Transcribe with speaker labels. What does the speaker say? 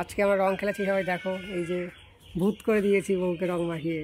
Speaker 1: আজকে আমার রং খেলেছি সবাই দেখো এই যে ভূত করে দিয়েছি বউকে রং মাখিয়ে